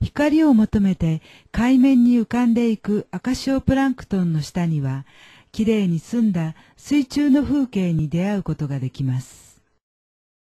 光を求めて海面に浮かんでいく赤潮プランクトンの下には、きれいに澄んだ水中の風景に出会うことができます。